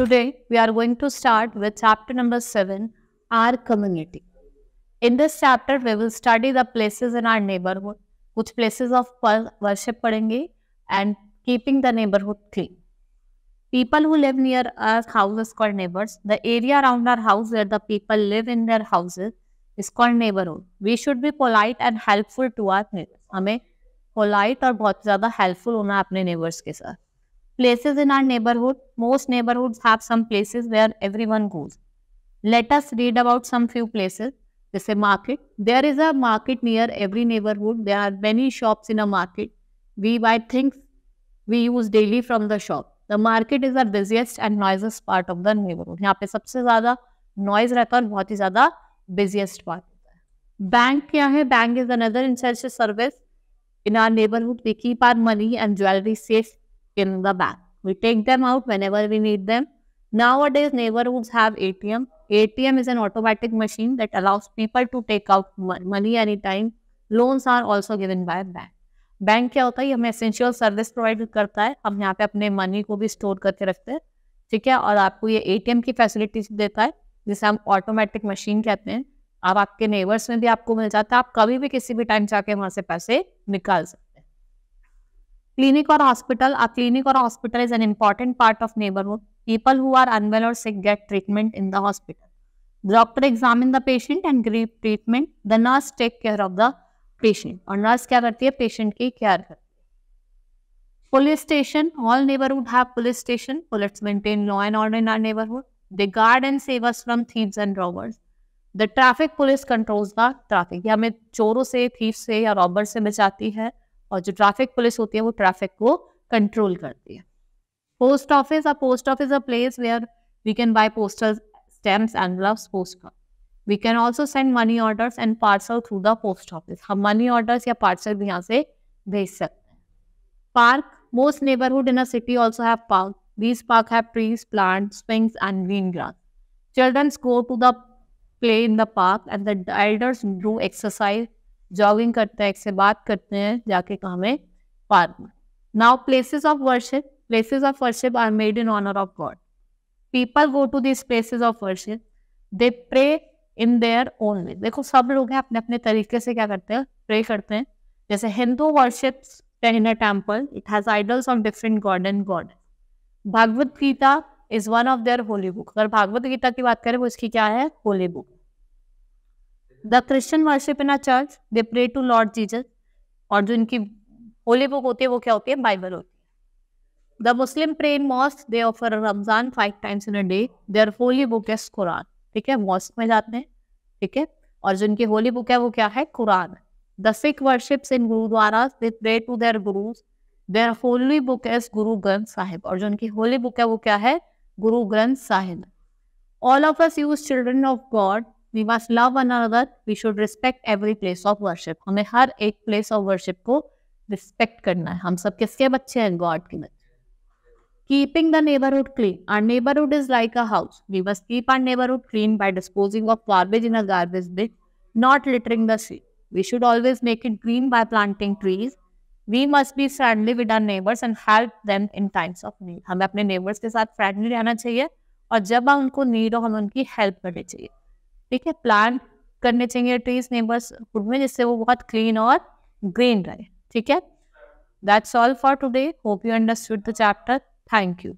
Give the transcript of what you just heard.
Today, we are going to start with chapter number 7, Our Community. In this chapter, we will study the places in our neighborhood, which places of worship padenge, and keeping the neighborhood clean. People who live near our houses called neighbors. The area around our house where the people live in their houses is called neighborhood. We should be polite and helpful to our neighbors. हमें polite और बहुत ज़्यादा helpful होना अपने neighbors के साथ places in our neighborhood. Most neighborhoods have some places where everyone goes. Let us read about some few places. This is market. There is a market near every neighborhood. There are many shops in a market. We buy things we use daily from the shop. The market is the busiest and noisiest part of the neighborhood. yahan pe sabse zyada noise rehta hai bahut hi zyada busiest part bank kya hai bank is another essential service in our neighborhood we keep our money and jewelry safe in the bank. We take them out whenever we need them. Nowadays, neighborhoods have ATM. ATM is an automatic machine that allows people to take out money anytime. Loans are also given by bank. Bank क्या होता है हमें essential service provide करता है हम यहाँ पे अपने money को भी store करके रखते हैं ठीक है और आपको ये एटीएम की फैसिलिटी देता है जिसे हम ऑटोमेटिक मशीन कहते हैं अब आपके नेबर्स में भी आपको मिल जाता है आप कभी भी किसी भी टाइम जाके वहाँ से पैसे निकाल सकते हैं. क्लिनिक और हॉस्पिटल अ क्लिनिक और hospital is an important part of neighbourhood people who are unwell or sick get treatment in the hospital doctor examine the patient and grip treatment the nurse take care of the patient और नर्स क्या करती है patient की care करती है police station all neighbourhood है police station police maintain law and order in our neighbourhood they guard and save us from thieves and robbers the traffic police controls the traffic ये हमें चोरों से thief से या robbers से बचाती है और जो ट्रैफिक पुलिस होती है वो ट्रैफिक को कंट्रोल करती है post office a post office a place where we can buy postal stamps and gloves post card we can also send money orders and parcel through the post office हम money orders या parcel भी यहाँ से भेज सकते हैं park most neighbourhood in a city also have park These parks have trees, plants, swings, and green grass. Children go to the play in the park, and the elders do exercise jogging करते हैं एक से बात करते हैं जाके हमें park में now places of worship places of worship are made in honour of God people go to this places of worship they pray in their own way देखो सब लोग हैं अपने अपने तरीके से क्या करते हैं प्रे करते हैं जैसे Hindu worship in a temple it has idols of different god and god Bhagavad Gita is one of their holy book अगर भागवत गीता की बात करें वो इसकी क्या है holy book the Christian worship in a church they pray to Lord Jesus और जो इनकी होली बुक होती है वो क्या होती है बाइबल होती है the Muslim pray in mosque they offer Ramzan five times in a day their holy book is Quran ठीक है मॉस्क में जाते हैं ठीक है और जो इनकी होली बुक है वो क्या है Quran the Sikh worship in gurdwara they pray to their gurus their holy book is Guru Granth Sahib और जो इनकी होली बुक है वो क्या है Guru Granth Sahib all of us use children of God we must love one another we should respect every place of worship हमें हर एक प्लेस ऑफ वर्शिप को रिस्पेक्ट करना है हम सब किसके बच्चे हैं गॉड के बच्चे keeping the neighbourhood clean our neighbourhood is like a house we must keep our neighbourhood clean by disposing of garbage in a garbage bin not littering the sea we should always make it green by planting trees we must be friendly with our neighbours and help them in times of need हमें अपने neighbours के साथ friendly रहना चाहिए और जब हम उनको नीड हो हमें उनकी हेल्प करनी चाहिए ठीक है प्लांट करने चाहिए ट्रीज नेबर्स फूड में जिससे वो बहुत क्लीन और ग्रीन रहे ठीक है that's all for today hope you understood the chapter thank you